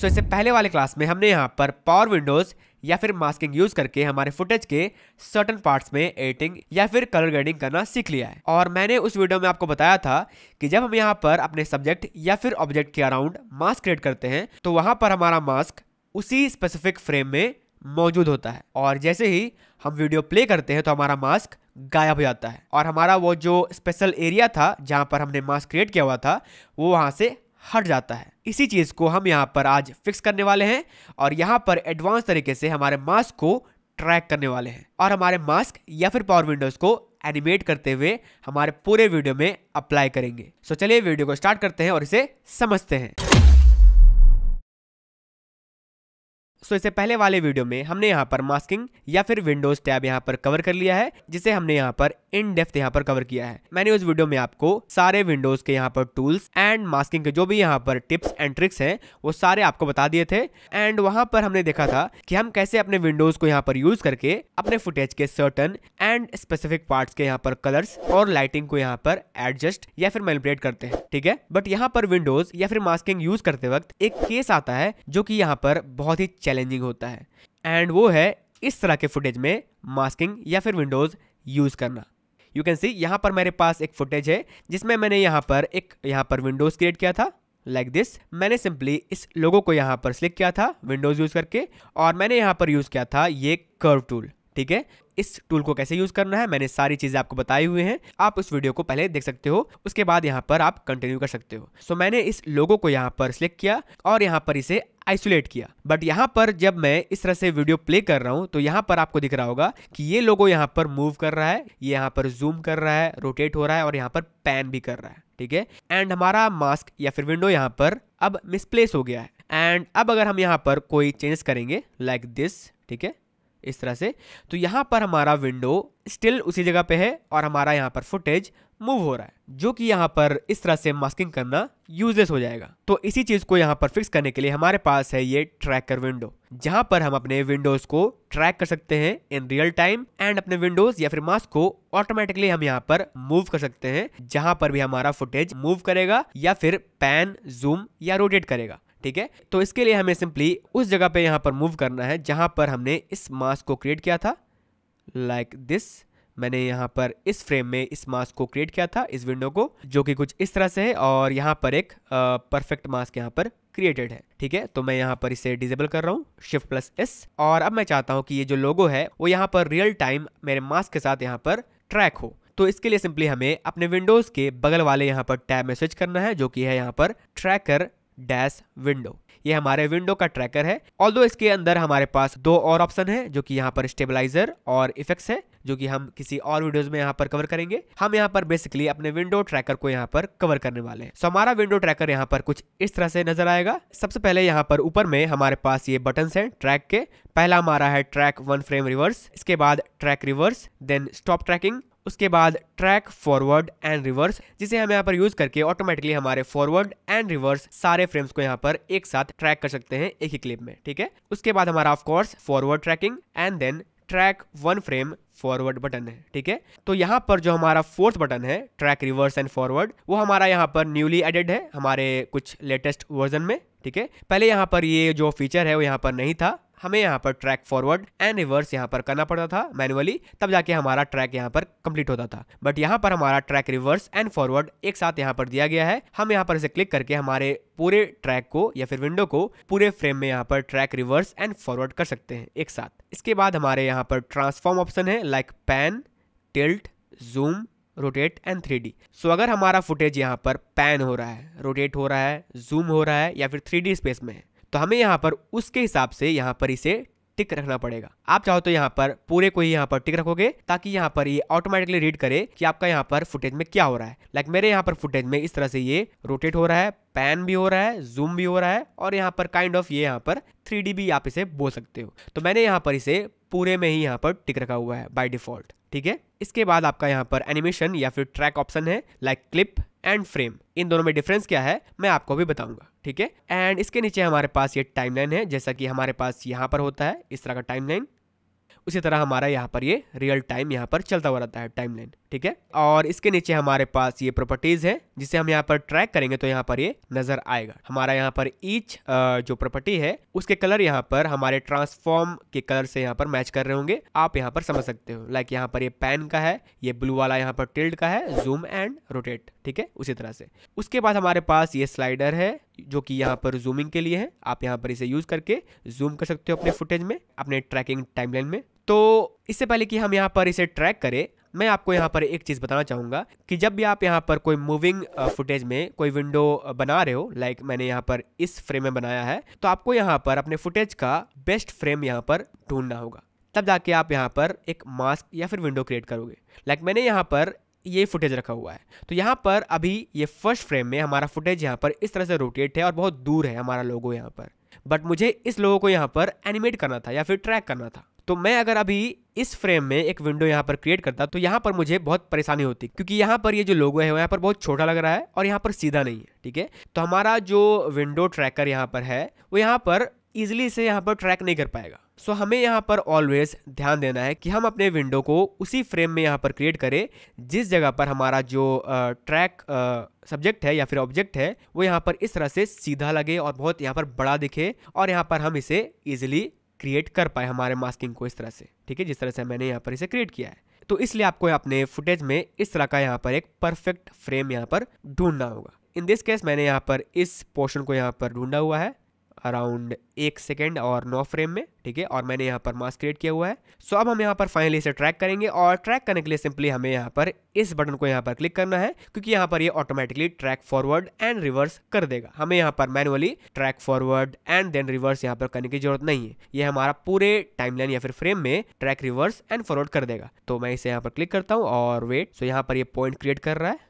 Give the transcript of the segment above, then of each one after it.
सो इससे पहले वाले क्लास में हमने यहाँ पर पावर विंडोज़ या फिर मास्किंग यूज करके हमारे फुटेज के सर्टन पार्ट्स में एडिटिंग या फिर कलर ग्रेडिंग करना सीख लिया है और मैंने उस वीडियो में आपको बताया था कि जब हम यहाँ पर अपने सब्जेक्ट या फिर ऑब्जेक्ट के अराउंड मास्क क्रिएट करते हैं तो वहाँ पर हमारा मास्क उसी स्पेसिफिक फ्रेम में मौजूद होता है और जैसे ही हम वीडियो प्ले करते हैं तो हमारा मास्क गायब हो जाता है और हमारा वो जो स्पेशल एरिया था जहाँ पर हमने मास्क क्रिएट किया हुआ था वो वहाँ से हट जाता है इसी चीज़ को हम यहाँ पर आज फिक्स करने वाले हैं और यहाँ पर एडवांस तरीके से हमारे मास्क को ट्रैक करने वाले हैं और हमारे मास्क या फिर पावर विंडोज को एनिमेट करते हुए हमारे पूरे वीडियो में अप्लाई करेंगे सो चलिए वीडियो को स्टार्ट करते हैं और इसे समझते हैं सो इससे पहले वाले वीडियो में हमने यहाँ पर मास्किंग या फिर विंडोज टैब यहाँ पर कवर कर लिया है जिसे हमने यहाँ पर इन डेप्थ यहाँ पर कवर किया है मैंने उस वीडियो में आपको सारे विंडोज के यहाँ पर टूल्स एंड मास्किंग के जो भी यहाँ पर टिप्स एंड ट्रिक्स हैं वो सारे आपको बता दिए थे एंड वहाँ पर हमने देखा था कि हम कैसे अपने विंडोज को यहाँ पर यूज करके अपने फुटेज के सर्टन एंड स्पेसिफिक पार्ट के यहाँ पर कलर्स और लाइटिंग को यहाँ पर एडजस्ट या फिर मैनिपुलेट करते हैं ठीक है बट यहाँ पर विंडोज या फिर मास्किंग यूज करते वक्त एक केस आता है जो की यहाँ पर बहुत ही चैलेंजिंग होता है एंड वो है इस तरह के फुटेज में मास्किंग या फिर विंडोज़ यूज़ करना यू कैन सी यहाँ पर मेरे पास एक फुटेज है जिसमें मैंने यहाँ पर एक यहाँ पर विंडोज़ क्रिएट किया था लाइक like दिस मैंने सिंपली इस लोगों को यहाँ पर सिलेक्ट किया था विंडोज़ यूज़ करके और मैंने यहाँ पर यूज़ किया था ये कर्व टूल ठीक है इस टूल को कैसे यूज करना है मैंने सारी चीजें आपको बताई हुई हैं आप उस वीडियो को पहले देख सकते हो उसके बाद यहाँ पर आप कंटिन्यू कर सकते हो सो so, मैंने इस लोगो को यहाँ पर सिलेक्ट किया और यहाँ पर इसे आइसोलेट किया बट यहाँ पर जब मैं इस तरह से वीडियो प्ले कर रहा हूँ तो यहाँ पर आपको दिख रहा होगा कि ये लोगो यहाँ पर मूव कर रहा है ये यहाँ पर जूम कर रहा है रोटेट हो रहा है और यहाँ पर पैन भी कर रहा है ठीक है एंड हमारा मास्क या फिर विंडो यहाँ पर अब मिसप्लेस हो गया है एंड अब अगर हम यहाँ पर कोई चेंज करेंगे लाइक like दिस ठीक है इस तरह से तो यहाँ पर हमारा विंडो स्टिल उसी जगह पे है और हमारा यहाँ पर फुटेज मूव हो रहा है जो कि यहाँ पर इस तरह से मास्किंग करना यूजलेस हो जाएगा तो इसी चीज को यहाँ पर फिक्स करने के लिए हमारे पास है ये ट्रैकर विंडो जहाँ पर हम अपने विंडोज को ट्रैक कर सकते हैं इन रियल टाइम एंड अपने विंडोज या फिर मास्क को ऑटोमेटिकली हम यहाँ पर मूव कर सकते हैं जहाँ पर भी हमारा फुटेज मूव करेगा या फिर पैन जूम या रोटेट करेगा ठीक है तो इसके लिए हमें सिंपली उस जगह पे यहाँ पर मूव करना है जहाँ पर हमने इस मास्क को क्रिएट किया था लाइक like दिस मैंने यहाँ पर इस फ्रेम में इस मास्क को क्रिएट किया था इस विंडो को जो कि कुछ इस तरह से है और यहाँ पर एक परफेक्ट मास्क यहाँ पर क्रिएटेड है ठीक है तो मैं यहाँ पर इसे डिजेबल कर रहा हूँ शिफ्ट प्लस एस और अब मैं चाहता हूँ कि ये जो लोगो है वो यहाँ पर रियल टाइम मेरे मास्क के साथ यहाँ पर ट्रैक हो तो इसके लिए सिंपली हमें अपने विंडोज के बगल वाले यहाँ पर टैब में स्विच करना है जो कि है यहाँ पर ट्रैकर डैश विंडो ये हमारे विंडो का ट्रैकर है ऑल इसके अंदर हमारे पास दो और ऑप्शन है जो कि यहाँ पर स्टेबलाइजर और इफेक्ट्स है जो कि हम किसी और वीडियोस में यहाँ पर कवर करेंगे हम यहाँ पर बेसिकली अपने विंडो ट्रैकर को यहाँ पर कवर करने वाले हैं सो हमारा विंडो ट्रैकर यहाँ पर कुछ इस तरह से नजर आएगा सबसे पहले यहाँ पर ऊपर में हमारे पास ये बटन है ट्रैक के पहला हमारा है ट्रैक वन फ्रेम रिवर्स इसके बाद track reverse then stop tracking उसके बाद ट्रैक फॉरवर्ड एंड रिवर्स जिसे हम यहाँ पर यूज करके ऑटोमेटिकली हमारे फॉरवर्ड एंड रिवर्स सारे फ्रेम्स को यहाँ पर एक साथ ट्रैक कर सकते हैं एक ही क्लिप में ठीक है उसके बाद हमारा of course forward tracking and then track one frame forward button है ठीक है तो यहाँ पर जो हमारा फोर्थ बटन है ट्रैक रिवर्स एंड फॉरवर्ड वो हमारा यहाँ पर न्यूली एडेड है हमारे कुछ लेटेस्ट वर्जन में ठीक है पहले यहाँ पर ये जो फीचर है वो यहाँ पर नहीं था हमें यहाँ पर ट्रैक फॉरवर्ड एंड रिवर्स यहाँ पर करना पड़ता था मैनुअली तब जाके हमारा ट्रैक यहाँ पर कंप्लीट होता था बट यहाँ पर हमारा ट्रैक रिवर्स एंड फॉरवर्ड एक साथ यहाँ पर दिया गया है हम यहाँ पर इसे क्लिक करके हमारे पूरे ट्रैक को या फिर विंडो को पूरे फ्रेम में यहाँ पर ट्रैक रिवर्स एंड फॉरवर्ड कर सकते हैं एक साथ इसके बाद हमारे यहाँ पर ट्रांसफॉर्म ऑप्शन है like pan tilt zoom rotate and three D so अगर हमारा फुटेज यहाँ पर पैन हो रहा है रोटेट हो रहा है जूम हो रहा है या फिर थ्री डी स्पेस में है तो हमें यहाँ पर उसके हिसाब से यहाँ पर इसे टिक रखना पड़ेगा आप चाहो तो यहाँ पर पूरे को ही यहाँ पर टिक रखोगे ताकि यहाँ पर ये ऑटोमेटिकली रीड करे कि आपका यहाँ पर फुटेज में क्या हो रहा है लाइक like मेरे यहाँ पर फुटेज में इस तरह से ये रोटेट हो रहा है पैन भी हो रहा है जूम भी हो रहा है और यहाँ पर काइंड ऑफ ये यहाँ पर थ्री भी आप इसे बोल सकते हो तो मैंने यहाँ पर इसे पूरे में ही यहाँ पर टिक रखा हुआ है बाई डिफॉल्ट ठीक है इसके बाद आपका यहाँ पर एनिमेशन या फिर ट्रैक ऑप्शन है लाइक क्लिप एंड फ्रेम इन दोनों में डिफरेंस क्या है मैं आपको भी बताऊंगा ठीक है एंड इसके नीचे हमारे पास ये टाइमलाइन है जैसा कि हमारे पास यहाँ पर होता है इस तरह का टाइमलाइन उसी तरह हमारा यहाँ पर ये रियल टाइम यहाँ पर चलता हुआ रहता है टाइमलाइन ठीक है और इसके नीचे हमारे पास ये प्रॉपर्टीज है जिसे हम यहाँ पर ट्रैक करेंगे तो यहाँ पर ये नजर आएगा हमारा यहाँ पर ईच जो प्रॉपर्टी है उसके कलर यहाँ पर हमारे ट्रांसफॉर्म के कलर से यहाँ पर मैच कर रहे होंगे आप यहाँ पर समझ सकते हो लाइक यहाँ पर ये पैन का है ये ब्लू वाला यहाँ पर टिल्ड का है जूम एंड रोटेट ठीक है उसी तरह से उसके बाद हमारे पास ये स्लाइडर है जो कि यहाँ पर जूमिंग के लिए है आप यहाँ पर इसे यूज करके जूम कर सकते हो अपने फुटेज में अपने ट्रैकिंग टाइमलाइन में तो इससे पहले कि हम यहाँ पर इसे ट्रैक करें मैं आपको यहाँ पर एक चीज़ बताना चाहूँगा कि जब भी आप यहाँ पर कोई मूविंग फुटेज में कोई विंडो बना रहे हो लाइक मैंने यहाँ पर इस फ्रेम में बनाया है तो आपको यहाँ पर अपने फुटेज का बेस्ट फ्रेम यहाँ पर ढूंढना होगा तब जाके आप यहाँ पर एक मास्क या फिर विंडो क्रिएट करोगे लाइक मैंने यहाँ पर ये फुटेज रखा हुआ है तो यहाँ पर अभी ये फर्स्ट फ्रेम में हमारा फुटेज यहाँ पर इस तरह से रोटेट है और बहुत दूर है हमारा लोगो यहाँ पर बट मुझे इस लोगों को यहाँ पर एनिमेट करना था या फिर ट्रैक करना था तो मैं अगर अभी इस फ्रेम में एक विंडो यहाँ पर क्रिएट करता तो यहाँ पर मुझे बहुत परेशानी होती क्योंकि यहाँ पर ये यह जो लोगो है वो यहाँ पर बहुत छोटा लग रहा है और यहाँ पर सीधा नहीं है ठीक है तो हमारा जो विंडो ट्रैकर यहाँ पर है वो यहाँ पर ईजिली इसे यहाँ पर ट्रैक नहीं कर पाएगा सो so, हमें यहाँ पर ऑलवेज ध्यान देना है कि हम अपने विंडो को उसी फ्रेम में यहाँ पर क्रिएट करें जिस जगह पर हमारा जो ट्रैक सब्जेक्ट है या फिर ऑब्जेक्ट है वो यहाँ पर इस तरह से सीधा लगे और बहुत यहाँ पर बड़ा दिखे और यहाँ पर हम इसे ईजिली क्रिएट कर पाए हमारे मास्किंग को इस तरह से ठीक है जिस तरह से मैंने यहाँ पर इसे क्रिएट किया है तो इसलिए आपको अपने फुटेज में इस तरह का यहाँ पर एक परफेक्ट फ्रेम यहाँ पर ढूंढना होगा इन दिस केस मैंने यहाँ पर इस पोर्शन को यहाँ पर ढूंढा हुआ है अराउंड एक सेकेंड और नौ फ्रेम में ठीक है और मैंने यहाँ पर मास्क क्रिएट किया हुआ है सो अब हम यहाँ पर फाइनली इसे ट्रैक करेंगे और ट्रैक करने के लिए सिंपली हमें यहाँ पर इस बटन को यहाँ पर क्लिक करना है क्योंकि यहाँ पर ये यह automatically track forward and reverse कर देगा हमें यहाँ पर manually track forward and then reverse यहाँ पर करने की जरूरत नहीं है ये हमारा पूरे टाइमलाइन या फिर फ्रेम में ट्रैक रिवर्स एंड फॉरवर्ड कर देगा तो मैं इसे यहाँ पर क्लिक करता हूँ और वेट सो यहाँ पर ये पॉइंट क्रिएट कर रहा है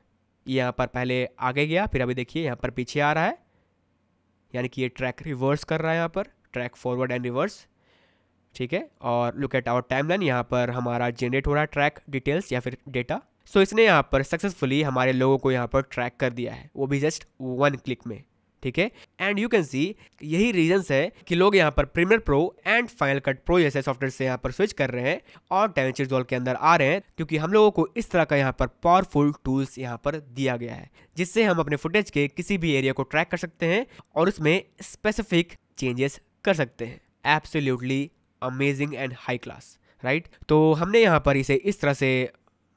यहाँ पर पहले आगे गया फिर अभी देखिए यहाँ पर पीछे आ रहा है यानी कि ये ट्रैक रिवर्स कर रहा है यहाँ पर ट्रैक फॉरवर्ड एंड रिवर्स ठीक है और लुक एट आवर लाइन यहाँ पर हमारा जनरेट हो रहा है ट्रैक डिटेल्स या फिर डेटा सो so इसने यहाँ पर सक्सेसफुली हमारे लोगों को यहाँ पर ट्रैक कर दिया है वो भी जस्ट वन क्लिक में ठीक है एंड यू कैन सी यही रीजंस है कि लोग यहाँ पर Premiere Pro and Final Cut Pro जैसे सॉफ्टवेयर से यहाँ पर स्विच कर रहे हैं और डायमेंशन डॉल के अंदर आ रहे हैं क्योंकि हम लोगों को इस तरह का यहाँ पर पावरफुल टूल्स यहाँ पर दिया गया है जिससे हम अपने फुटेज के किसी भी एरिया को ट्रैक कर सकते हैं और उसमें स्पेसिफिक चेंजेस कर सकते हैं absolutely amazing and high class right तो हमने यहाँ पर इसे इस तरह से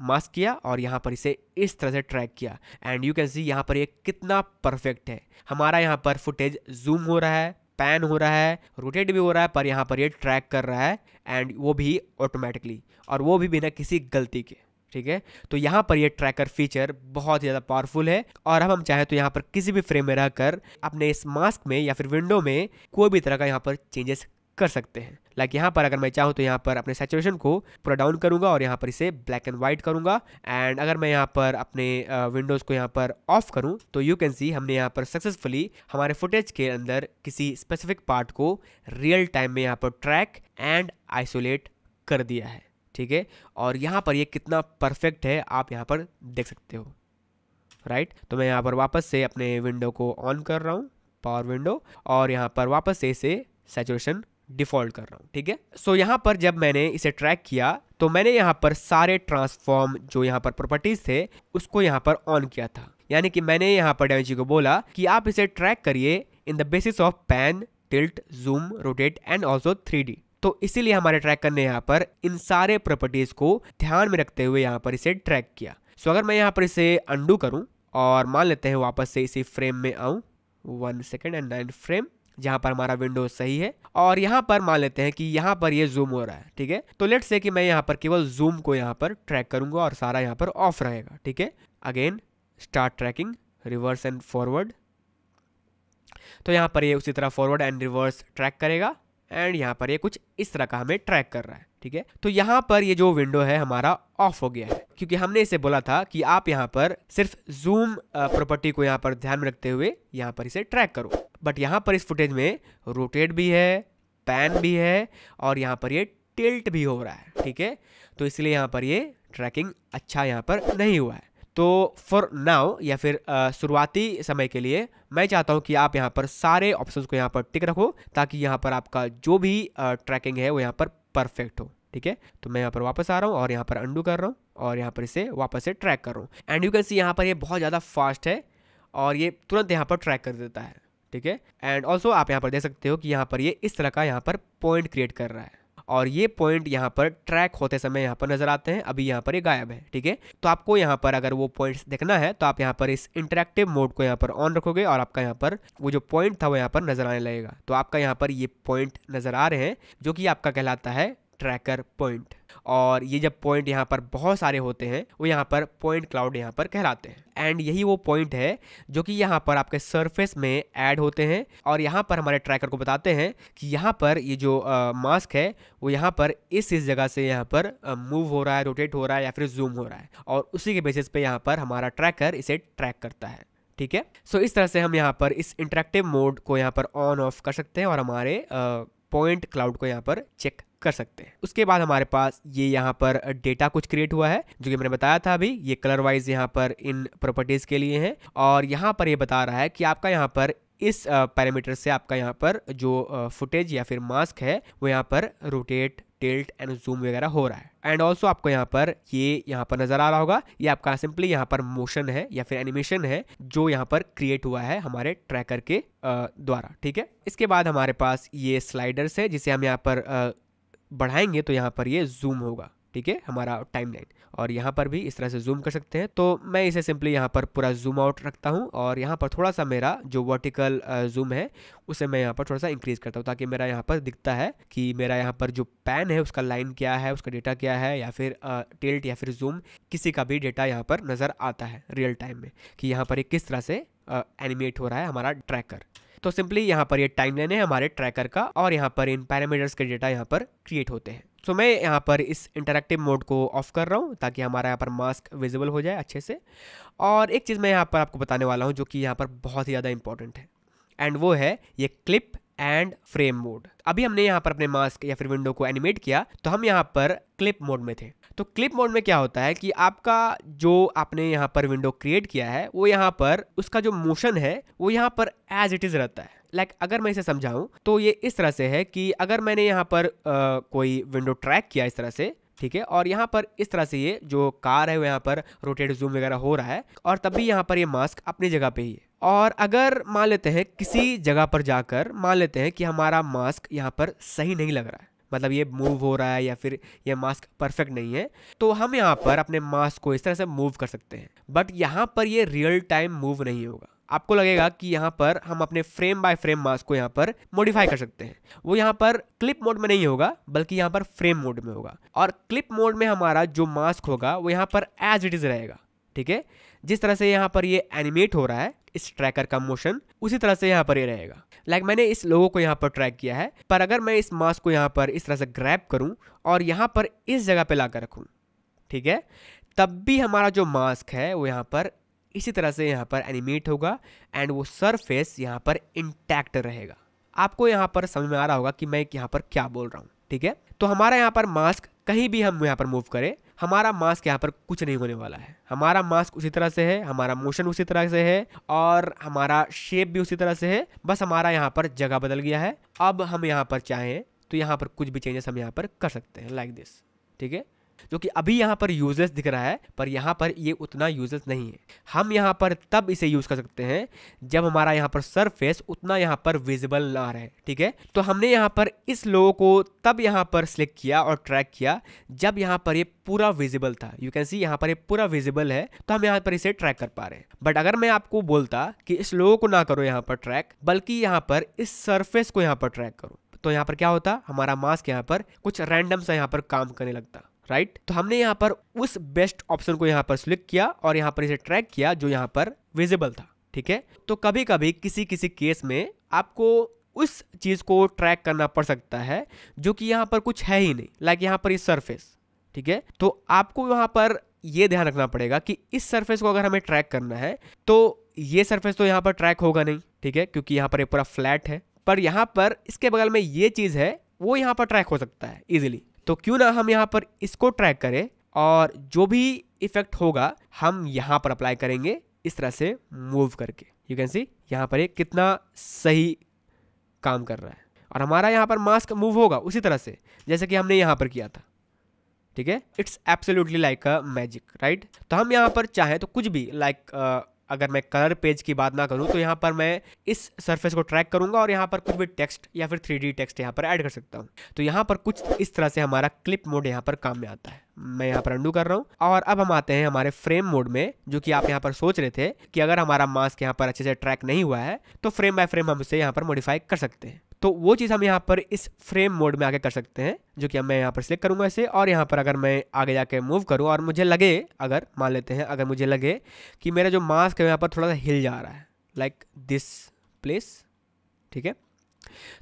मास्क किया और यहाँ पर इसे इस तरह से ट्रैक किया एंड यू कैन सी यहाँ पर ये कितना परफेक्ट है हमारा यहाँ पर फुटेज जूम हो रहा है पैन हो रहा है रोटेट भी हो रहा है पर यहाँ पर ये ट्रैक कर रहा है एंड वो भी ऑटोमेटिकली और वो भी बिना किसी गलती के ठीक है तो यहाँ पर ये ट्रैकर फीचर बहुत ही ज़्यादा पावरफुल है और अब हम चाहें तो यहाँ पर किसी भी फ्रेम में रहकर अपने इस मास्क में या फिर विंडो में कोई भी तरह का यहाँ पर चेंजेस कर सकते हैं लाइक यहाँ पर अगर मैं चाहूँ तो यहाँ पर अपने सेचुरेशन को पूरा डाउन करूँगा और यहाँ पर इसे ब्लैक एंड वाइट करूँगा एंड अगर मैं यहाँ पर अपने विंडोज़ को यहाँ पर ऑफ करूँ तो यू कैन सी हमने यहाँ पर सक्सेसफुली हमारे फुटेज के अंदर किसी स्पेसिफिक पार्ट को रियल टाइम में यहाँ पर ट्रैक एंड आइसोलेट कर दिया है ठीक है और यहाँ पर ये यह कितना परफेक्ट है आप यहाँ पर देख सकते हो राइट right? तो मैं यहाँ पर वापस से अपने विंडो को ऑन कर रहा हूँ पावर विंडो और यहाँ पर वापस से इसे सेचुरेशन डिफ़ॉल्ट कर रहा हूँ ठीक है सो यहाँ पर जब मैंने इसे ट्रैक किया तो मैंने यहाँ पर सारे ट्रांसफॉर्म जो यहाँ पर प्रॉपर्टीज़ थे उसको यहाँ पर ऑन किया था यानी कि मैंने यहाँ पर डेविंची को बोला कि आप इसे ट्रैक करिए in the basis of pan tilt zoom rotate and also three तो इसीलिए हमारे ट्रैक करने यहाँ पर इन सारे प्रॉपर्टीज़ को ध्यान में रखते हुए यहाँ पर इसे ट्रैक किया सो अगर मैं यहाँ पर इसे अंडू करूँ और मान लेते हैं वापस से इसी फ्रेम में आऊँ one second and nine frame जहाँ पर हमारा विंडो सही है और यहाँ पर मान लेते हैं कि यहाँ पर ये यह जूम हो रहा है ठीक है तो लेट से कि मैं यहाँ पर केवल जूम को यहाँ पर ट्रैक करूंगा और सारा यहाँ पर ऑफ रहेगा ठीक है again start tracking reverse and forward तो यहाँ पर ये यह उसी तरह फॉरवर्ड एंड रिवर्स ट्रैक करेगा एंड यहाँ पर ये कुछ इस तरह का हमें ट्रैक कर रहा है ठीक है तो यहाँ पर ये जो विंडो है हमारा ऑफ हो गया है क्योंकि हमने इसे बोला था कि आप यहाँ पर सिर्फ जूम प्रॉपर्टी को यहाँ पर ध्यान में रखते हुए यहाँ पर इसे ट्रैक करो बट यहाँ पर इस फुटेज में रोटेट भी है पैन भी है और यहाँ पर ये टिल्ट भी हो रहा है ठीक है तो इसलिए यहाँ पर ये ट्रैकिंग अच्छा यहाँ पर नहीं हुआ है तो फॉर नाउ या फिर शुरुआती समय के लिए मैं चाहता हूँ कि आप यहाँ पर सारे ऑप्शंस को यहाँ पर टिक रखो ताकि यहाँ पर आपका जो भी ट्रैकिंग है वो यहाँ पर परफेक्ट हो ठीक है तो मैं यहाँ पर वापस आ रहा हूँ और यहाँ पर अंडू कर रहा हूँ और यहाँ पर इसे वापस से ट्रैक कर रहा हूँ एंड यू कैन सी यहाँ पर ये बहुत ज़्यादा फास्ट है और ये तुरंत यहाँ पर ट्रैक कर देता है ठीक है एंड ऑल्सो आप यहाँ पर देख सकते हो कि यहाँ पर ये इस तरह का यहाँ पर पॉइंट क्रिएट कर रहा है और ये पॉइंट यहाँ पर ट्रैक होते समय यहाँ पर नजर आते हैं अभी यहाँ पर ये गायब है ठीक है तो आपको यहाँ पर अगर वो पॉइंट्स देखना है तो आप यहाँ पर इस इंटरेक्टिव मोड को यहाँ पर ऑन रखोगे और आपका यहाँ पर वो जो पॉइंट था वो यहाँ पर नजर आने लगेगा तो आपका यहाँ पर ये पॉइंट नजर आ रहे हैं जो कि आपका कहलाता है ट्रैकर पॉइंट और ये जब पॉइंट यहाँ पर बहुत सारे होते हैं वो यहाँ पर पॉइंट क्लाउड यहाँ पर कहलाते हैं एंड यही वो पॉइंट है जो कि यहाँ पर आपके सरफेस में ऐड होते हैं और यहाँ पर हमारे ट्रैकर को बताते हैं कि यहाँ पर ये जो मास्क है वो यहाँ पर इस इस जगह से यहाँ पर मूव हो रहा है रोटेट हो रहा है या फिर जूम हो रहा है और उसी के बेसिस पे यहाँ पर हमारा ट्रैकर इसे ट्रैक करता है ठीक है सो इस तरह से हम यहाँ पर इस इंटरेक्टिव मोड को यहाँ पर ऑन ऑफ कर सकते हैं और हमारे पॉइंट क्लाउड को यहाँ पर चेक कर सकते हैं उसके बाद हमारे पास ये यहाँ पर डेटा कुछ क्रिएट हुआ है जो कि मैंने बताया था अभी ये कलर वाइज यहाँ पर इन प्रॉपर्टीज के लिए है और यहाँ पर ये बता रहा है कि आपका यहाँ पर इस पैरामीटर से आपका यहाँ पर जो फुटेज या फिर मास्क है वो यहाँ पर रोटेट टिल्ट एंड जूम वगैरह हो रहा है एंड ऑल्सो आपको यहाँ पर ये यहाँ पर नजर आ रहा होगा ये आपका सिंपली यहाँ पर मोशन है या फिर एनिमेशन है जो यहाँ पर क्रिएट हुआ है हमारे ट्रैकर के द्वारा ठीक है इसके बाद हमारे पास ये स्लाइडर्स है जिसे हम यहाँ पर बढ़ाएंगे तो यहाँ पर ये जूम होगा ठीक है हमारा टाइमलाइन और यहाँ पर भी इस तरह से जूम कर सकते हैं तो मैं इसे सिंपली यहाँ पर पूरा जूम आउट रखता हूँ और यहाँ पर थोड़ा सा मेरा जो वर्टिकल जूम है उसे मैं यहाँ पर थोड़ा सा इंक्रीज करता हूँ ताकि मेरा यहाँ पर दिखता है कि मेरा यहाँ पर जो पैन है उसका लाइन क्या है उसका डेटा क्या है या फिर टेल्ट या फिर जूम किसी का भी डेटा यहाँ पर नज़र आता है रियल टाइम में कि यहाँ पर किस तरह से एनिमेट हो रहा है हमारा ट्रैकर तो सिंपली यहाँ पर ये टाइमलाइन है हमारे ट्रैकर का और यहाँ पर इन पैरामीटर्स के डेटा यहाँ पर क्रिएट होते हैं सो so, मैं यहाँ पर इस इंटरेक्टिव मोड को ऑफ कर रहा हूँ ताकि हमारा यहाँ पर मास्क विजिबल हो जाए अच्छे से और एक चीज़ मैं यहाँ पर आपको बताने वाला हूँ जो कि यहाँ पर बहुत ही ज़्यादा इंपॉर्टेंट है एंड वो है ये क्लिप एंड फ्रेम मोड अभी हमने यहाँ पर अपने मास्क या फिर विंडो को एनिमेट किया तो हम यहाँ पर क्लिप मोड में थे तो क्लिप मोड में क्या होता है कि आपका जो आपने यहाँ पर विंडो क्रिएट किया है वो यहाँ पर उसका जो मोशन है वो यहाँ पर एज इट इज रहता है लाइक like, अगर मैं इसे समझाऊं तो ये इस तरह से है कि अगर मैंने यहाँ पर आ, कोई विंडो ट्रैक किया इस तरह से ठीक है और यहाँ पर इस तरह से ये जो कार है वो यहाँ पर रोटेट जूम वगैरह हो रहा है और तभी यहाँ पर ये मास्क अपनी जगह पे ही है और अगर मान लेते हैं किसी जगह पर जाकर मान लेते हैं कि हमारा मास्क यहाँ पर सही नहीं लग रहा है मतलब ये मूव हो रहा है या फिर ये मास्क परफेक्ट नहीं है तो हम यहाँ पर अपने मास्क को इस तरह से मूव कर सकते हैं बट यहाँ पर ये रियल टाइम मूव नहीं होगा आपको लगेगा कि यहाँ पर हम अपने फ्रेम बाय फ्रेम मास्क को यहाँ पर मॉडिफाई कर सकते हैं वो यहाँ पर क्लिप मोड में नहीं होगा बल्कि यहाँ पर फ्रेम मोड में होगा और क्लिप मोड में हमारा जो मास्क होगा वो यहाँ पर एज इट इज़ रहेगा ठीक है जिस तरह से यहाँ पर ये एनिमेट हो रहा है इस ट्रैकर का मोशन उसी तरह से यहाँ पर ये रहेगा लाइक मैंने इस लोगो को यहाँ पर ट्रैक किया है पर अगर मैं इस मास्क को यहाँ पर इस तरह से ग्रैप करूँ और यहाँ पर इस जगह पर ला कर रखूँ ठीक है तब भी हमारा जो मास्क है वो यहाँ पर इसी तरह से यहाँ पर एनिमेट होगा एंड वो सरफेस यहाँ पर इंटैक्ट रहेगा आपको यहाँ पर समझ में आ रहा होगा कि मैं यहाँ पर क्या बोल रहा हूँ ठीक है तो हमारा यहाँ पर मास्क कहीं भी हम यहाँ पर मूव करें हमारा मास्क यहाँ पर कुछ नहीं होने वाला है हमारा मास्क उसी तरह से है हमारा मोशन उसी तरह से है और हमारा शेप भी उसी तरह से है बस हमारा यहाँ पर जगह बदल गया है अब हम यहाँ पर चाहें तो यहाँ पर कुछ भी चेंजेस हम यहाँ पर कर सकते हैं लाइक दिस ठीक है जो कि अभी यहाँ पर यूजलेस दिख रहा है पर यहाँ पर ये उतना यूजलेस नहीं है हम यहाँ पर तब इसे यूज़ कर सकते हैं जब हमारा यहाँ पर सरफेस उतना यहाँ पर विजिबल ना रहे ठीक है तो हमने यहाँ पर इस लोगो को तब यहाँ पर सिलेक्ट किया और ट्रैक किया जब यहाँ पर ये पूरा विजिबल था यू कैन सी यहाँ पर ये पूरा विजिबल है तो हम यहाँ पर इसे ट्रैक कर पा रहे हैं बट अगर मैं आपको बोलता कि इस लोगो को ना करो यहाँ पर ट्रैक बल्कि यहाँ पर इस सरफेस को यहाँ पर ट्रैक करो तो यहाँ पर क्या होता हमारा मास्क यहाँ पर कुछ रैंडम सा यहाँ पर काम करने लगता राइट तो हमने यहाँ पर उस बेस्ट ऑप्शन को यहाँ पर सिलेक्ट किया और यहाँ पर इसे ट्रैक किया जो यहाँ पर विजिबल था ठीक है तो कभी कभी किसी किसी केस में आपको उस चीज़ को ट्रैक करना पड़ सकता है जो कि यहाँ पर कुछ है ही नहीं लाइक यहाँ पर इस सरफेस ठीक है तो आपको यहाँ पर ये ध्यान रखना पड़ेगा कि इस सरफेस को अगर हमें ट्रैक करना है तो ये सरफेस तो यहाँ पर ट्रैक होगा नहीं ठीक है क्योंकि यहाँ पर ये पूरा फ्लैट है पर यहाँ पर इसके बगल में ये चीज़ है वो यहाँ पर ट्रैक हो सकता है इजिली तो क्यों ना हम यहाँ पर इसको ट्रैक करें और जो भी इफेक्ट होगा हम यहाँ पर अप्लाई करेंगे इस तरह से मूव करके यू कैन सी यहाँ पर ये कितना सही काम कर रहा है और हमारा यहाँ पर मास्क मूव होगा उसी तरह से जैसे कि हमने यहाँ पर किया था ठीक है it's absolutely like a magic right तो हम यहाँ पर चाहें तो कुछ भी लाइक like, uh, अगर मैं कलर पेज की बात ना करूँ तो यहाँ पर मैं इस सरफेस को ट्रैक करूँगा और यहाँ पर कुछ भी टेक्स्ट या फिर थ्री डी टेक्स्ट यहाँ पर ऐड कर सकता हूँ तो यहाँ पर कुछ इस तरह से हमारा क्लिप मोड यहाँ पर काम में आता है मैं यहाँ पर अंडू कर रहा हूँ और अब हम आते हैं हमारे फ्रेम मोड में जो कि आप यहाँ पर सोच रहे थे कि अगर हमारा मास्क यहाँ पर अच्छे से ट्रैक नहीं हुआ है तो फ्रेम बाय फ्रेम हम इसे यहाँ पर मॉडिफाई कर सकते हैं तो वो चीज़ हम यहाँ पर इस फ्रेम मोड में आके कर सकते हैं जो कि मैं यहाँ पर सिलेक्ट करूँगा इसे और यहाँ पर अगर मैं आगे जाके मूव करूँ और मुझे लगे अगर मान लेते हैं अगर मुझे लगे कि मेरा जो मास्क है यहाँ पर थोड़ा सा हिल जा रहा है लाइक दिस प्लेस ठीक है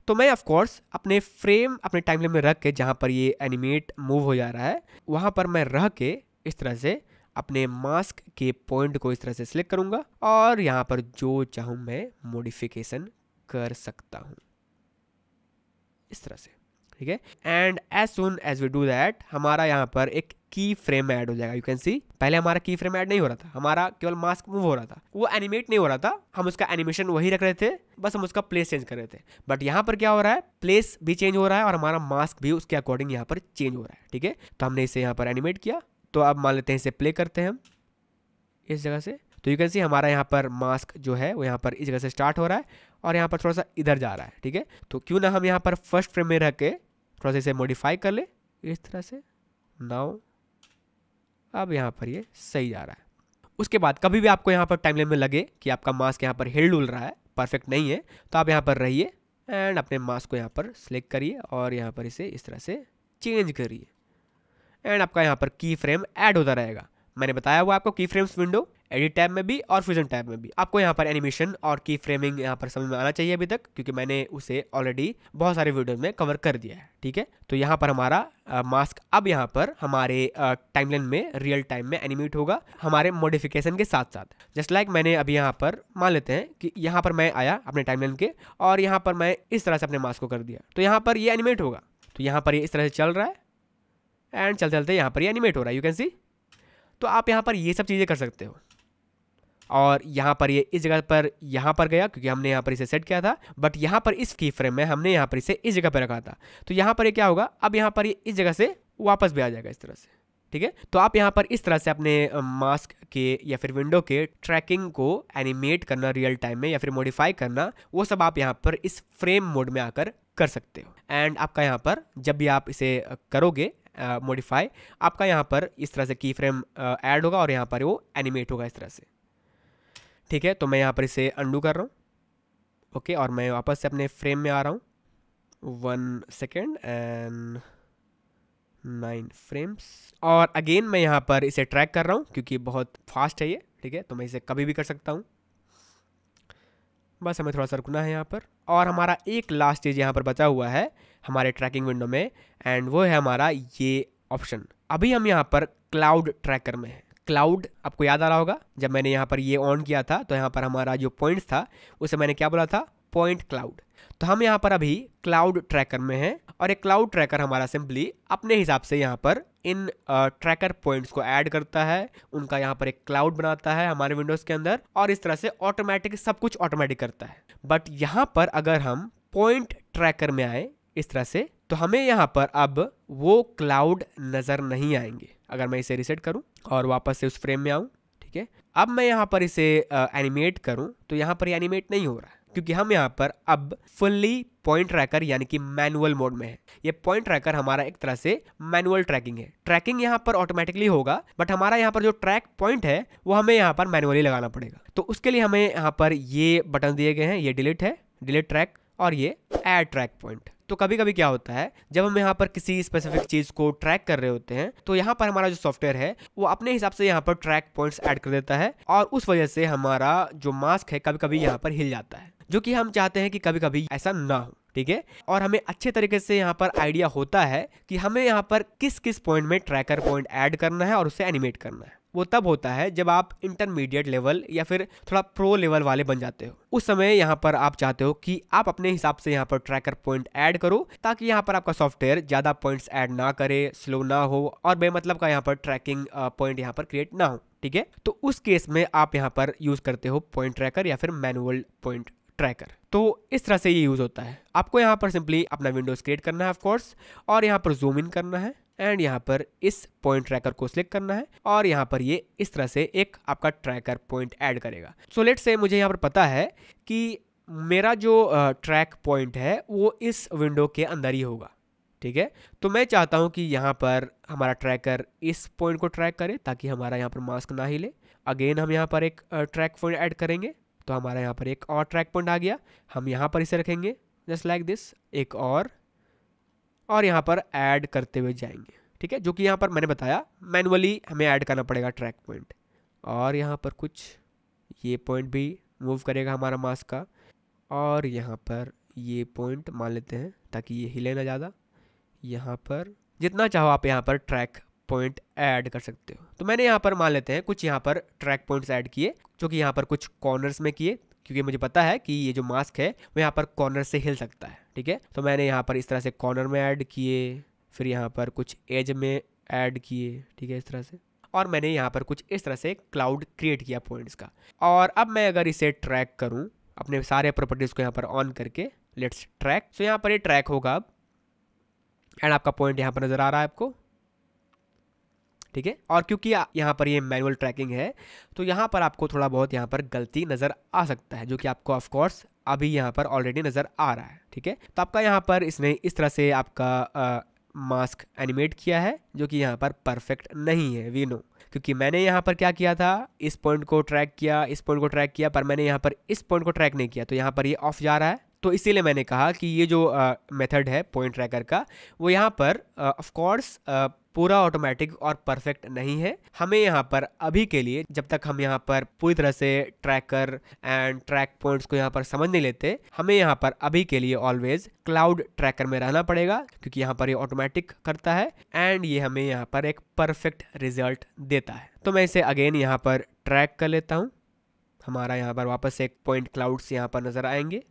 तो मैं ऑफकोर्स अपने फ्रेम अपने टाइम में रख के जहाँ पर ये एनिमेट मूव हो जा रहा है वहाँ पर मैं रह के इस तरह से अपने मास्क के पॉइंट को इस तरह से सिलेक्ट करूँगा और यहाँ पर जो चाहूँ मैं मोडिफिकेशन कर सकता हूँ इस तरह से ठीक है and as soon as we do that हमारा यहाँ पर एक की फ्रेम ऐड हो जाएगा यू कैन सी पहले हमारा की फ्रेम ऐड नहीं हो रहा था हमारा केवल मास्क मूव हो रहा था वो एनिमेट नहीं हो रहा था हम उसका एनिमेशन वही रख रहे थे बस हम उसका प्लेस चेंज कर रहे थे बट यहाँ पर क्या हो रहा है प्लेस भी चेंज हो रहा है और हमारा मास्क भी उसके अकॉर्डिंग यहाँ पर चेंज हो रहा है ठीक है तो हमने इसे यहाँ पर एनिमेट किया तो अब मान लेते हैं इसे प्ले करते हैं हम इस जगह से तो यू कैन सी हमारा यहाँ पर मास्क जो है वो यहाँ पर इस जगह से स्टार्ट हो रहा है और यहाँ पर थोड़ा सा इधर जा रहा है ठीक है तो क्यों ना हम यहाँ पर फर्स्ट फ्रेम में रह के थोड़ा सा इसे मॉडिफाई कर ले इस तरह से नाउ अब यहाँ पर ये सही जा रहा है उसके बाद कभी भी आपको यहाँ पर टाइमलाइन में लगे कि आपका मास्क यहाँ पर हिल डुल रहा है परफेक्ट नहीं है तो आप यहाँ पर रहिए एंड अपने मास्क को यहाँ पर सिलेक्ट करिए और यहाँ पर इसे इस तरह से चेंज करिए एंड आपका यहाँ पर की फ्रेम ऐड होता रहेगा मैंने बताया हुआ आपको की फ्रेम्स विंडो एडिट टैब में भी और फ्यूजन टैब में भी आपको यहाँ पर एनिमेशन और की फ्रेमिंग यहाँ पर समझ में आना चाहिए अभी तक क्योंकि मैंने उसे ऑलरेडी बहुत सारे वीडियोज में कवर कर दिया है ठीक है तो यहाँ पर हमारा मास्क अब यहाँ पर हमारे टाइमलाइन में रियल टाइम में एनिमेट होगा हमारे मॉडिफिकेशन के साथ साथ जस्ट लाइक like मैंने अभी यहाँ पर मान लेते हैं कि यहाँ पर मैं आया अपने टाइमलाइन के और यहाँ पर मैं इस तरह से अपने मास्क को कर दिया तो यहाँ पर ये एनिमेट होगा तो यहाँ पर ये इस तरह से चल रहा है एंड चलते चलते यहाँ पर ये एनिमेट हो रहा है यू कैन सी तो आप यहाँ पर ये सब चीज़ें कर सकते हो और यहाँ पर ये इस जगह पर यहाँ पर गया क्योंकि हमने यहाँ पर इसे सेट किया था बट यहाँ पर इस की फ्रेम में हमने यहाँ पर इसे इस जगह पर रखा था तो यहाँ पर ये क्या होगा अब यहाँ पर ये इस जगह से वापस भी आ जाएगा इस तरह से ठीक है तो आप यहाँ पर इस तरह से अपने मास्क के या फिर विंडो के ट्रैकिंग को एनिमेट करना रियल टाइम में या फिर मॉडिफाई करना वो सब आप यहाँ पर इस फ्रेम मोड में आकर कर सकते हो एंड आपका यहाँ पर जब भी आप इसे करोगे मॉडिफाई आपका यहाँ पर इस तरह से की फ्रेम ऐड होगा और यहाँ पर वो एनिमेट होगा इस तरह से ठीक है तो मैं यहाँ पर इसे अंडू कर रहा हूँ ओके और मैं वापस से अपने फ्रेम में आ रहा हूँ one second and nine frames और अगेन मैं यहाँ पर इसे ट्रैक कर रहा हूँ क्योंकि बहुत फास्ट है ये ठीक है तो मैं इसे कभी भी कर सकता हूँ बस हमें थोड़ा सा रुकना है यहाँ पर और हमारा एक लास्ट चीज़ यहाँ पर बचा हुआ है हमारे ट्रैकिंग विंडो में एंड वो है हमारा ये ऑप्शन अभी हम यहाँ पर क्लाउड ट्रैकर में हैं क्लाउड आपको याद आ रहा होगा जब मैंने यहाँ पर ये ऑन किया था तो यहाँ पर हमारा जो पॉइंट्स था उसे मैंने क्या बोला था पॉइंट क्लाउड तो हम यहाँ पर अभी क्लाउड ट्रैकर में हैं और एक क्लाउड ट्रैकर हमारा सिंपली अपने हिसाब से यहाँ पर इन ट्रैकर पॉइंट्स को ऐड करता है उनका यहाँ पर एक क्लाउड बनाता है हमारे विंडोज़ के अंदर और इस तरह से ऑटोमेटिक सब कुछ ऑटोमेटिक करता है बट यहाँ पर अगर हम पॉइंट ट्रैकर में आए इस तरह से तो हमें यहाँ पर अब वो क्लाउड नज़र नहीं आएंगे अगर मैं इसे रिसेट करूँ और वापस से उस फ्रेम में आऊँ ठीक है अब मैं यहाँ पर इसे एनिमेट करूँ तो यहाँ पर एनिमेट नहीं हो रहा क्योंकि हम यहाँ पर अब फुल्ली पॉइंट ट्रैकर यानी कि मैनुअल मोड में है ये पॉइंट ट्रैकर हमारा एक तरह से मैनुअल ट्रैकिंग है ट्रैकिंग यहाँ पर ऑटोमेटिकली होगा बट हमारा यहाँ पर जो ट्रैक पॉइंट है वो हमें यहाँ पर मैनुअली लगाना पड़ेगा तो उसके लिए हमें यहाँ पर ये बटन दिए गए हैं ये डिलीट है डिलीट ट्रैक और ये एड ट्रैक पॉइंट तो कभी कभी क्या होता है जब हम यहाँ पर किसी स्पेसिफिक चीज़ को ट्रैक कर रहे होते हैं तो यहाँ पर हमारा जो सॉफ्टवेयर है वो अपने हिसाब से यहाँ पर ट्रैक पॉइंट्स ऐड कर देता है और उस वजह से हमारा जो मास्क है कभी कभी यहाँ पर हिल जाता है जो कि हम चाहते हैं कि कभी कभी ऐसा ना हो ठीक है और हमें अच्छे तरीके से यहाँ पर आइडिया होता है कि हमें यहाँ पर किस किस पॉइंट में ट्रैकर पॉइंट ऐड करना है और उसे एनिमेट करना है वो तब होता है जब आप इंटरमीडिएट लेवल या फिर थोड़ा प्रो लेवल वाले बन जाते हो उस समय यहाँ पर आप चाहते हो कि आप अपने हिसाब से यहाँ पर ट्रैकर पॉइंट ऐड करो ताकि यहाँ पर आपका सॉफ्टवेयर ज़्यादा पॉइंट्स ऐड ना करे स्लो ना हो और बेमतलब का यहाँ पर ट्रैकिंग पॉइंट यहाँ पर क्रिएट ना हो ठीक है तो उस केस में आप यहाँ पर यूज़ करते हो पॉइंट ट्रैकर या फिर मैनुअल पॉइंट ट्रैकर तो इस तरह से ये यूज़ होता है आपको यहाँ पर सिंपली अपना विंडोज़ क्रिएट करना है ऑफकोर्स और यहाँ पर जूम इन करना है एंड यहाँ पर इस पॉइंट ट्रैकर को सिलेक्ट करना है और यहाँ पर ये इस तरह से एक आपका ट्रैकर पॉइंट ऐड करेगा सो लेट से मुझे यहाँ पर पता है कि मेरा जो ट्रैक पॉइंट है वो इस विंडो के अंदर ही होगा ठीक है तो मैं चाहता हूँ कि यहाँ पर हमारा ट्रैकर इस पॉइंट को ट्रैक करे ताकि हमारा यहाँ पर मास्क ना हिले अगेन हम यहाँ पर एक ट्रैक पॉइंट ऐड करेंगे तो हमारा यहाँ पर एक और ट्रैक पॉइंट आ गया हम यहाँ पर इसे रखेंगे जस्ट लाइक दिस एक और और यहाँ पर ऐड करते हुए जाएंगे ठीक है जो कि यहाँ पर मैंने बताया मैनुअली हमें ऐड करना पड़ेगा ट्रैक पॉइंट और यहाँ पर कुछ ये पॉइंट भी मूव करेगा हमारा मास्क का और यहाँ पर ये पॉइंट मान लेते हैं ताकि ये हिले ना ज़्यादा यहाँ पर जितना चाहो आप यहाँ पर ट्रैक पॉइंट ऐड कर सकते हो तो मैंने यहाँ पर मान लेते हैं कुछ यहाँ पर ट्रैक पॉइंट्स ऐड किए जो कि यहाँ पर कुछ कॉर्नर्स में किए क्योंकि मुझे पता है कि ये जो मास्क है वो यहाँ पर कॉर्नर से हिल सकता है ठीक है तो मैंने यहाँ पर इस तरह से कॉर्नर में ऐड किए फिर यहाँ पर कुछ एज में ऐड किए ठीक है इस तरह से और मैंने यहाँ पर कुछ इस तरह से क्लाउड क्रिएट किया पॉइंट्स का और अब मैं अगर इसे ट्रैक करूँ अपने सारे प्रॉपर्टीज़ को यहाँ पर ऑन करके लेट्स ट्रैक सो यहाँ पर ये यह ट्रैक होगा अब एंड आपका पॉइंट यहाँ पर नज़र आ रहा है आपको ठीक है और क्योंकि यहाँ पर ये यह मैनुअल ट्रैकिंग है तो यहाँ पर आपको थोड़ा बहुत यहाँ पर गलती नज़र आ सकता है जो कि आपको ऑफकोर्स अभी यहाँ पर ऑलरेडी नज़र आ रहा है ठीक है तो आपका यहाँ पर इसने इस तरह से आपका मास्क एनिमेट किया है जो कि यहाँ पर परफेक्ट नहीं है वी नो क्योंकि मैंने यहाँ पर क्या किया था इस पॉइंट को ट्रैक किया इस पॉइंट को ट्रैक किया पर मैंने यहाँ पर इस पॉइंट को ट्रैक नहीं किया तो यहाँ पर ये यह ऑफ जा रहा है तो इसीलिए मैंने कहा कि ये जो मेथड है पॉइंट ट्रैकर का वो यहाँ पर ऑफ कोर्स पूरा ऑटोमेटिक और परफेक्ट नहीं है हमें यहाँ पर अभी के लिए जब तक हम यहाँ पर पूरी तरह से ट्रैकर एंड ट्रैक पॉइंट्स को यहाँ पर समझ नहीं लेते हमें यहाँ पर अभी के लिए ऑलवेज क्लाउड ट्रैकर में रहना पड़ेगा क्योंकि यहाँ पर ये ऑटोमेटिक करता है एंड ये हमें यहाँ पर एक परफेक्ट रिजल्ट देता है तो मैं इसे अगेन यहाँ पर ट्रैक कर लेता हूँ हमारा यहाँ पर वापस एक पॉइंट क्लाउड्स यहाँ पर नज़र आएंगे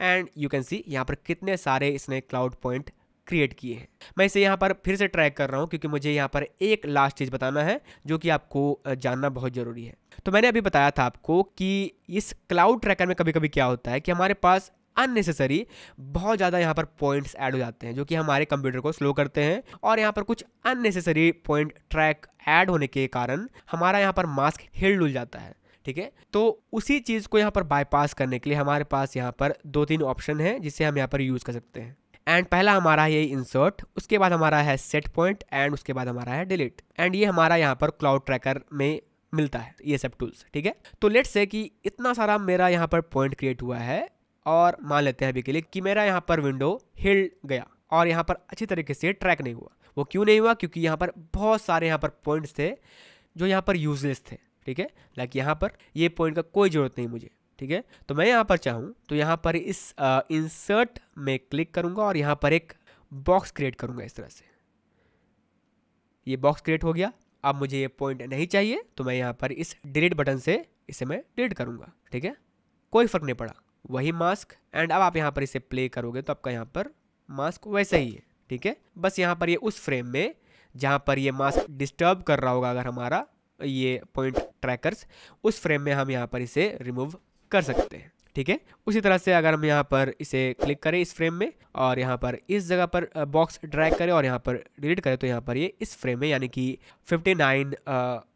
एंड यू कैन सी यहाँ पर कितने सारे इसने क्लाउड पॉइंट क्रिएट किए हैं मैं इसे यहाँ पर फिर से ट्रैक कर रहा हूँ क्योंकि मुझे यहाँ पर एक लास्ट चीज़ बताना है जो कि आपको जानना बहुत ज़रूरी है तो मैंने अभी बताया था आपको कि इस क्लाउड ट्रैकर में कभी कभी क्या होता है कि हमारे पास अननेसेसरी बहुत ज़्यादा यहाँ पर पॉइंट्स ऐड हो जाते हैं जो कि हमारे कंप्यूटर को स्लो करते हैं और यहाँ पर कुछ अननेसेसरी पॉइंट ट्रैक ऐड होने के कारण हमारा यहाँ पर मास्क हिल डुल जाता है ठीक है तो उसी चीज़ को यहाँ पर बाईपास करने के लिए हमारे पास यहाँ पर दो तीन ऑप्शन हैं जिसे हम यहाँ पर यूज़ कर सकते हैं एंड पहला हमारा है ये इंसर्ट उसके बाद हमारा है सेट पॉइंट एंड उसके बाद हमारा है डिलीट एंड ये हमारा यहाँ पर क्लाउड ट्रैकर में मिलता है ये सब टूल्स ठीक है तो लेट्स से कि इतना सारा मेरा यहाँ पर पॉइंट क्रिएट हुआ है और मान लेते हैं अभी के लिए कि मेरा यहाँ पर विंडो हिल गया और यहाँ पर अच्छी तरीके से ट्रैक नहीं हुआ वो क्यों नहीं हुआ क्योंकि यहाँ पर बहुत सारे यहाँ पर पॉइंट्स थे जो यहाँ पर यूजलेस थे ठीक है लाइक यहाँ पर ये पॉइंट का कोई ज़रूरत नहीं मुझे ठीक है तो मैं यहाँ पर चाहूँ तो यहाँ पर इस इंसर्ट में क्लिक करूँगा और यहाँ पर एक बॉक्स क्रिएट करूँगा इस तरह से ये बॉक्स क्रिएट हो गया अब मुझे ये पॉइंट नहीं चाहिए तो मैं यहाँ पर इस डिलीट बटन से इसे मैं डिलीट करूँगा ठीक है कोई फ़र्क नहीं पड़ा वही मास्क एंड अब आप यहाँ पर इसे प्ले करोगे तो आपका यहाँ पर मास्क वैसा ही है ठीक है बस यहाँ पर ये उस फ्रेम में जहाँ पर ये मास्क डिस्टर्ब कर रहा होगा अगर हमारा ये पॉइंट ट्रैकर्स उस फ्रेम में हम यहाँ पर इसे रिमूव कर सकते हैं ठीक है उसी तरह से अगर हम यहाँ पर इसे क्लिक करें इस फ्रेम में और यहाँ पर इस जगह पर बॉक्स ड्रैग करें और यहाँ पर डिलीट करें तो यहाँ पर ये इस फ्रेम में यानी कि 59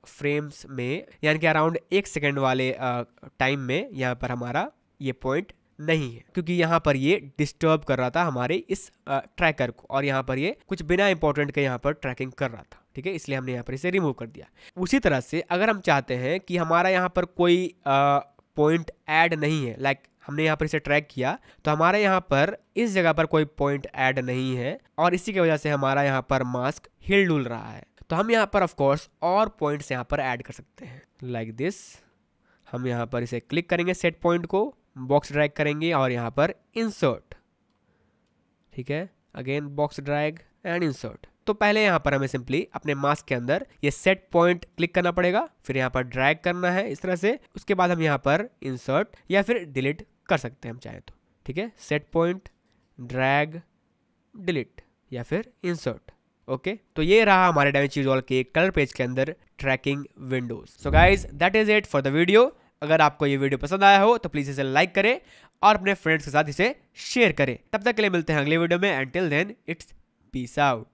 फ्रेम्स में यानी कि अराउंड एक सेकेंड वाले टाइम में यहाँ पर हमारा ये पॉइंट नहीं है क्योंकि यहाँ पर ये डिस्टर्ब कर रहा था हमारे इस ट्रैकर को और यहाँ पर ये कुछ बिना इंपॉर्टेंट के यहाँ पर ट्रैकिंग कर रहा था ठीक है इसलिए हमने यहाँ पर इसे रिमूव कर दिया उसी तरह से अगर हम चाहते हैं कि हमारा यहाँ पर कोई पॉइंट ऐड नहीं है लाइक हमने यहाँ पर इसे ट्रैक किया तो हमारे यहाँ पर इस जगह पर कोई पॉइंट ऐड नहीं है और इसी की वजह से हमारा यहाँ पर मास्क हिल डुल रहा है तो हम यहाँ पर ऑफकोर्स और पॉइंट्स यहाँ पर ऐड कर सकते हैं लाइक दिस हम यहाँ पर इसे क्लिक करेंगे सेट पॉइंट को बॉक्स ड्रैग करेंगे और यहाँ पर इंसर्ट ठीक है again box drag and insert तो पहले यहाँ पर हमें सिंपली अपने मास्क के अंदर ये सेट पॉइंट क्लिक करना पड़ेगा फिर यहाँ पर ड्रैग करना है इस तरह से उसके बाद हम यहाँ पर इंसर्ट या फिर डिलीट कर सकते हैं हम चाहे तो ठीक है सेट पॉइंट ड्रैग डिलीट या फिर इंसर्ट ओके okay, तो ये रहा हमारे डाविंची रॉल के कलर पेज के अंदर tracking windows so guys that is it for the video अगर आपको ये वीडियो पसंद आया हो तो प्लीज इसे लाइक करें और अपने फ्रेंड्स के साथ इसे शेयर करें तब तक के लिए मिलते हैं अगले वीडियो में and till then it's peace out